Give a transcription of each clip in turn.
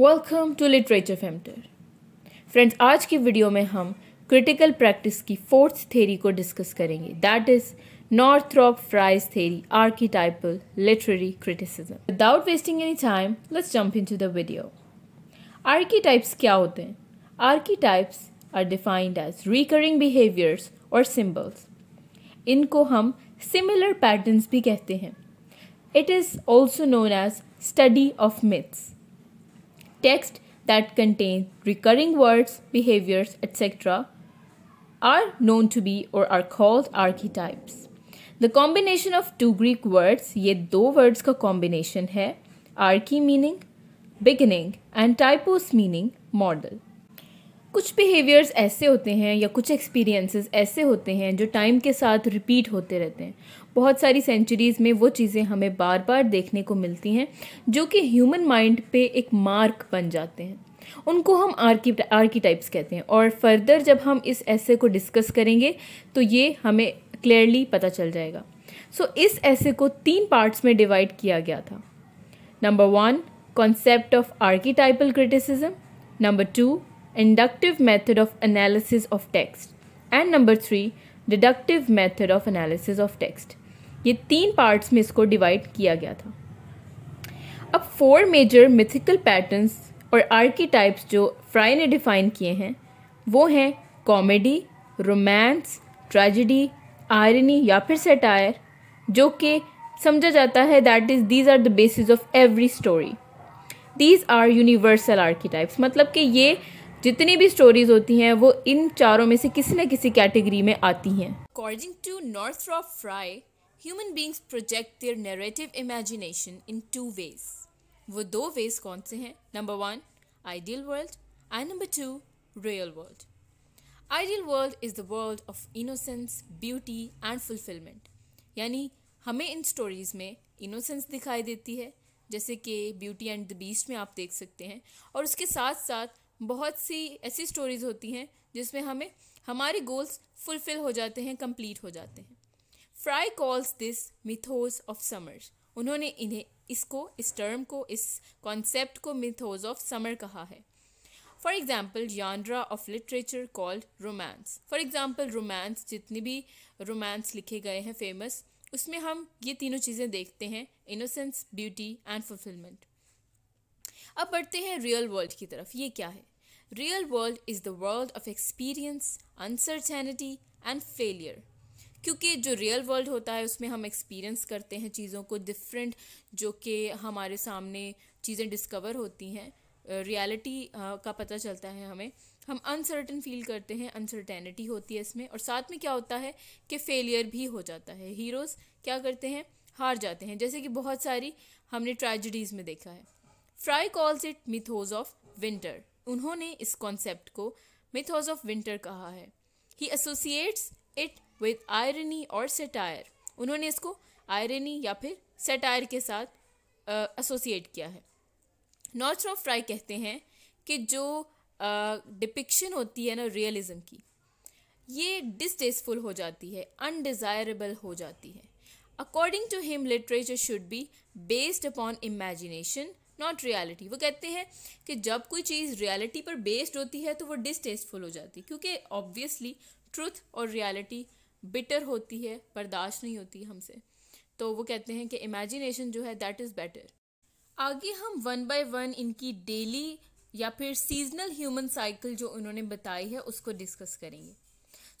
Welcome to literature फेमटर friends आज की वीडियो में हम क्रिटिकल प्रैक्टिस की फोर्थ थेरी को डिस्कस करेंगे that is Northrop Frye's theory archetypal literary criticism without wasting any time let's jump to the video archetypes क्या होते हैं archetypes are defined as recurring behaviours और सिम्बल्स इनको हम सिमिलर पैटर्न्स भी कहते हैं it is also known as study of myths text that contain recurring words, behaviors, etc. are known to be or are called archetypes. The combination of two Greek words, ये दो words का combination है, archi meaning beginning and typos meaning model. कुछ behaviours ऐसे होते हैं या कुछ एक्सपीरियंसेस ऐसे होते हैं जो टाइम के साथ रिपीट होते रहते हैं बहुत सारी सेंचुरीज़ में वो चीज़ें हमें बार बार देखने को मिलती हैं जो कि ह्यूमन माइंड पे एक मार्क बन जाते हैं उनको हम आर्की आर्कीटाइप्स कहते हैं और फर्दर जब हम इस ऐसे को डिस्कस करेंगे तो ये हमें क्लियरली पता चल जाएगा सो so, इस ऐसे को तीन पार्ट्स में डिवाइड किया गया था number one concept of archetypal criticism number two inductive method of analysis of text and number three deductive method of analysis of text ये तीन पार्ट्स में इसको डिवाइड किया गया था अब फोर मेजर मिथिकल पैटर्न्स और आर्किटाइप्स जो फ्राई ने डिफ़ाइन किए हैं वो हैं कॉमेडी रोमांस ट्रेजिडी आयरनी या फिर सेटायर जो कि समझा जाता है that is these are the basis of every story these are universal archetypes मतलब कि ये जितनी भी स्टोरीज होती हैं वो इन चारों में से किसी न किसी कैटेगरी में आती हैं according to Northrop Frye human beings project their narrative imagination in two ways वो दो वेज कौन से हैं number one ideal world and number two real world ideal world is the world of innocence beauty and fulfilment यानी हमें इन stories में innocence दिखाई देती है जैसे कि ब्यूटी एंड द बीस्ट में आप देख सकते हैं और उसके साथ साथ बहुत सी ऐसी स्टोरीज़ होती हैं जिसमें हमें हमारे गोल्स फुलफ़िल हो जाते हैं कंप्लीट हो जाते हैं Frye calls this mythos of summers उन्होंने इन्हें इसको इस टर्म को इस कॉन्सेप्ट को मिथोज ऑफ समर कहा है for example genre of literature called romance for example romance जितने भी रोमांस लिखे गए हैं फेमस उसमें हम ये तीनों चीज़ें देखते हैं इनोसेंस ब्यूटी एंड फुलफिलमेंट अब बढ़ते हैं रियल वर्ल्ड की तरफ ये क्या है real world is the world of experience uncertainty and failure क्योंकि जो रियल वर्ल्ड होता है उसमें हम एक्सपीरियंस करते हैं चीज़ों को डिफरेंट जो कि हमारे सामने चीज़ें डिस्कवर होती हैं रियलिटी uh, uh, का पता चलता है हमें हम अनसर्टन फील करते हैं अनसर्टेनिटी होती है इसमें और साथ में क्या होता है कि फेलियर भी हो जाता है हीरोज़ क्या करते हैं हार जाते हैं जैसे कि बहुत सारी हमने ट्रेजिडीज़ में देखा है Frye calls it mythos of winter उन्होंने इस कॉन्सेप्ट को मिथोज ऑफ विंटर कहा है he associates it with irony और सेटायर उन्होंने इसको आयरनी या फिर सेटायर के साथ एसोसिएट किया है नॉर्थ ऑफ फ्राई कहते हैं कि जो डिपिक्शन होती है ना रियलिज्म की ये डिसटेस्टफुल हो जाती है अनडिज़ायरेबल हो जाती है according to him literature should be based upon imagination not reality वो कहते हैं कि जब कोई चीज़ रियलिटी पर बेस्ड होती है तो वो डिसटेस्टफुल हो जाती है क्योंकि ऑब्वियसली ट्रुथ और रियलिटी बिटर होती है बर्दाश्त नहीं होती हमसे तो वो कहते हैं कि इमेजिनेशन जो है दैट इज़ बेटर आगे हम वन बाय वन इनकी डेली या फिर सीजनल ह्यूमन साइकिल जो उन्होंने बताई है उसको डिस्कस करेंगे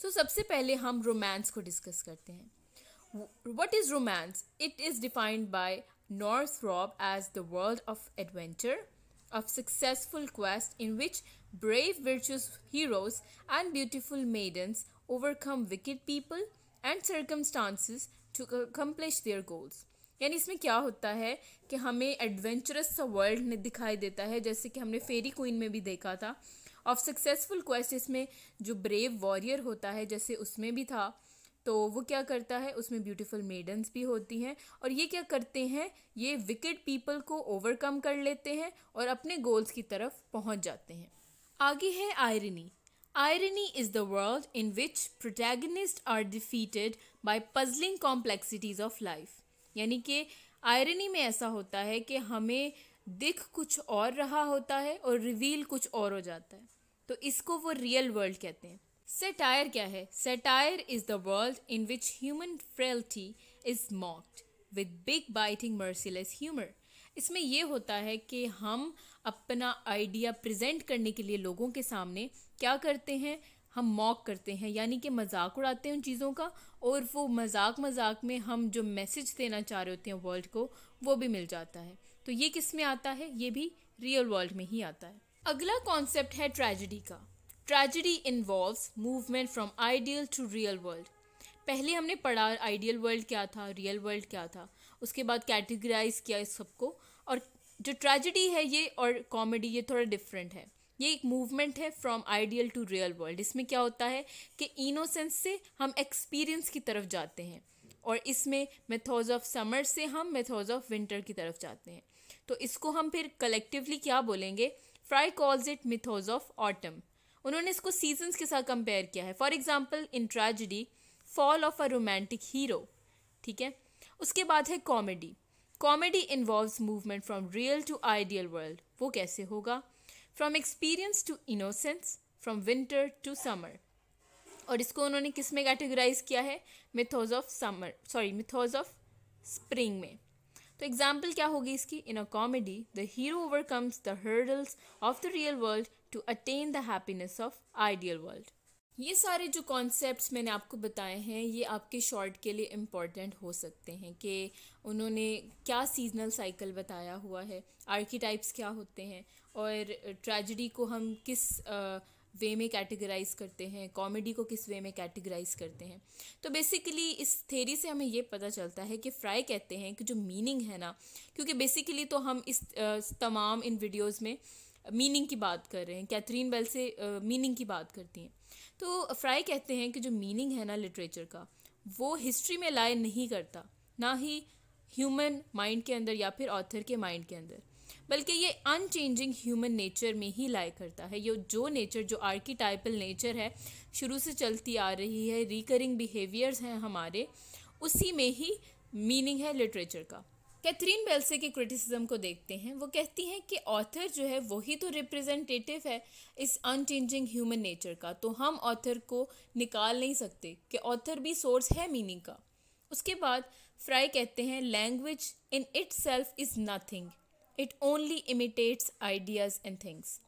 सो so, सबसे पहले हम रोमांस को डिस्कस करते हैं what is romance it is defined by Northrop as the world of adventure, of successful quest in which brave virtuous heroes and beautiful maidens overcome wicked people and circumstances to accomplish their goals. यानी इसमें क्या होता है कि हमें adventurous सा world ने दिखाई देता है जैसे कि हमने फेरी क्वीन में भी देखा था ऑफ सक्सेसफुल क्वेस्ट इसमें जो ब्रेव वॉरियर होता है जैसे उसमें भी था तो वो क्या करता है उसमें ब्यूटीफुल मेडन्स भी होती हैं और ये क्या करते हैं ये विकेट पीपल को ओवरकम कर लेते हैं और अपने गोल्स की तरफ पहुंच जाते हैं आगे है irony irony is the world in which protagonist are defeated by puzzling complexities of life यानी कि आयरनी में ऐसा होता है कि हमें दिख कुछ और रहा होता है और रिवील कुछ और हो जाता है तो इसको वो रियल वर्ल्ड कहते हैं सेटायर क्या है satire is the world in which human frailty is mocked with big biting merciless humour इसमें यह होता है कि हम अपना आइडिया प्रेजेंट करने के लिए लोगों के सामने क्या करते हैं हम मॉक करते हैं यानी कि मजाक उड़ाते हैं उन चीज़ों का और वो मजाक मजाक में हम जो मैसेज देना चाह रहे होते हैं वर्ल्ड को वो भी मिल जाता है तो ये किस में आता है ये भी रियल वर्ल्ड में ही आता है अगला कॉन्सेप्ट है ट्रेजिडी का tragedy involves movement from ideal to real world पहले हमने पढ़ा आइडियल वर्ल्ड क्या था रियल वर्ल्ड क्या था उसके बाद कैटेगराइज किया इस सबको और जो ट्रेजिडी है ये और कॉमेडी ये थोड़ा डिफरेंट है ये एक मूवमेंट है from ideal to real world इसमें क्या होता है कि इनोसेंस से हम एक्सपीरियंस की तरफ जाते हैं और इसमें मेथोज ऑफ समर से हम मेथोज ऑफ विंटर की तरफ जाते हैं तो इसको हम फिर कलेक्टिवली क्या बोलेंगे Frye calls it mythos of autumn उन्होंने इसको सीजन्स के साथ कंपेयर किया है for example in tragedy fall of a romantic hero ठीक है उसके बाद है comedy comedy involve movement from real to ideal world वो कैसे होगा from experience to innocence from winter to summer और इसको उन्होंने किस में कैटेगराइज किया है mythos of summer sorry mythos of spring में तो एग्जाम्पल क्या होगी इसकी in a comedy the hero overcomes the hurdles of the real world to attain the happiness of ideal world ये सारे जो कॉन्सेप्ट्स मैंने आपको बताए हैं ये आपके शॉर्ट के लिए इम्पॉर्टेंट हो सकते हैं कि उन्होंने क्या सीजनल साइकिल बताया हुआ है आर्किटाइप्स क्या होते हैं और ट्रेजडी को हम किस वे में कैटेगराइज करते हैं कॉमेडी को किस वे में कैटेगराइज करते हैं तो बेसिकली इस थेरी से हमें ये पता चलता है कि फ्राई कहते हैं कि जो मीनिंग है ना क्योंकि बेसिकली तो हम इस तमाम इन वीडियोज़ में मीनिंग की बात कर रहे हैं कैथरीन बेल से मीनिंग की बात करती हैं तो फ्राई कहते हैं कि जो मीनिंग है ना लिटरेचर का वो हिस्ट्री में लाए नहीं करता ना ही ह्यूमन माइंड के अंदर या फिर ऑथर के माइंड के अंदर बल्कि ये अनचेंजिंग ह्यूमन नेचर में ही लाया करता है ये जो नेचर जो आर्किटाइपल नेचर है शुरू से चलती आ रही है रिकरिंग बिहेवियर्स हैं हमारे उसी में ही मीनिंग है लिटरेचर का कैथरीन बेल्से के क्रिटिसिज्म को देखते हैं वो कहती हैं कि ऑथर जो है वही तो रिप्रेजेंटेटिव है इस अनचेंजिंग ह्यूमन नेचर का तो हम ऑथर को निकाल नहीं सकते कि ऑथर भी सोर्स है मीनिंग का उसके बाद फ्राई कहते हैं language in itself is nothing it only imitates ideas and things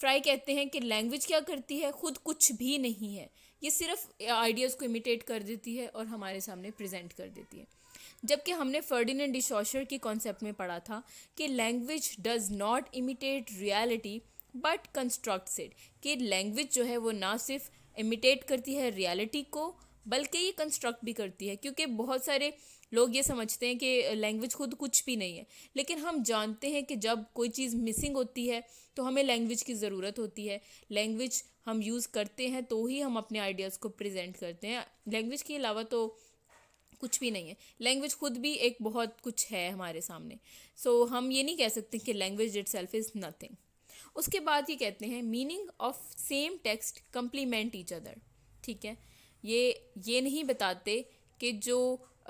Frye कहते हैं कि लैंग्वेज क्या करती है खुद कुछ भी नहीं है ये सिर्फ आइडियाज़ को इमिटेट कर देती है और हमारे सामने प्रेजेंट कर देती है जबकि हमने फर्डिनेंड डिशॉशर की कॉन्सेप्ट में पढ़ा था कि language does not imitate reality but constructs it कि लैंग्वेज जो है वो ना सिर्फ इमिटेट करती है रियलिटी को बल्कि ये कंस्ट्रक्ट भी करती है क्योंकि बहुत सारे लोग ये समझते हैं कि लैंग्वेज खुद कुछ भी नहीं है लेकिन हम जानते हैं कि जब कोई चीज़ मिसिंग होती है तो हमें लैंग्वेज की ज़रूरत होती है लैंग्वेज हम यूज़ करते हैं तो ही हम अपने आइडियाज़ को प्रेजेंट करते हैं लैंग्वेज के अलावा तो कुछ भी नहीं है लैंग्वेज खुद भी एक बहुत कुछ है हमारे सामने सो so, हम ये नहीं कह सकते कि language itself is nothing उसके बाद ये कहते हैं meaning of same text complement each other ठीक है ये ये नहीं बताते कि जो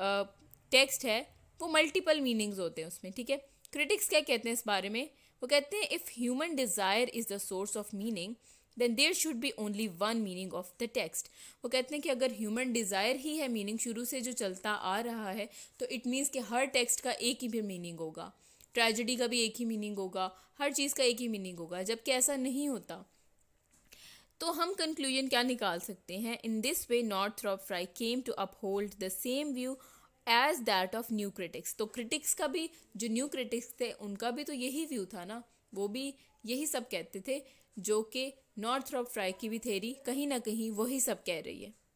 टेक्स्ट है वो मल्टीपल मीनिंग्स होते हैं उसमें ठीक है क्रिटिक्स क्या कहते हैं इस बारे में वो कहते हैं if human desire is the source of meaning then there should be only one meaning of the text वो कहते हैं कि अगर ह्यूमन डिज़ायर ही है मीनिंग शुरू से जो चलता आ रहा है तो इट मीन्स कि हर टेक्स्ट का एक ही भी मीनिंग होगा ट्रेजडी का भी एक ही मीनिंग होगा हर चीज़ का एक ही मीनिंग होगा जबकि ऐसा नहीं होता तो हम कंक्लूजन क्या निकाल सकते हैं in this way Northrop Frye came to uphold the same view as that of new critics तो क्रिटिक्स का भी जो न्यू क्रिटिक्स थे उनका भी तो यही व्यू था ना वो भी यही सब कहते थे जो कि नॉर्थ रॉप फ्राई की भी थेरी कहीं ना कहीं वही सब कह रही है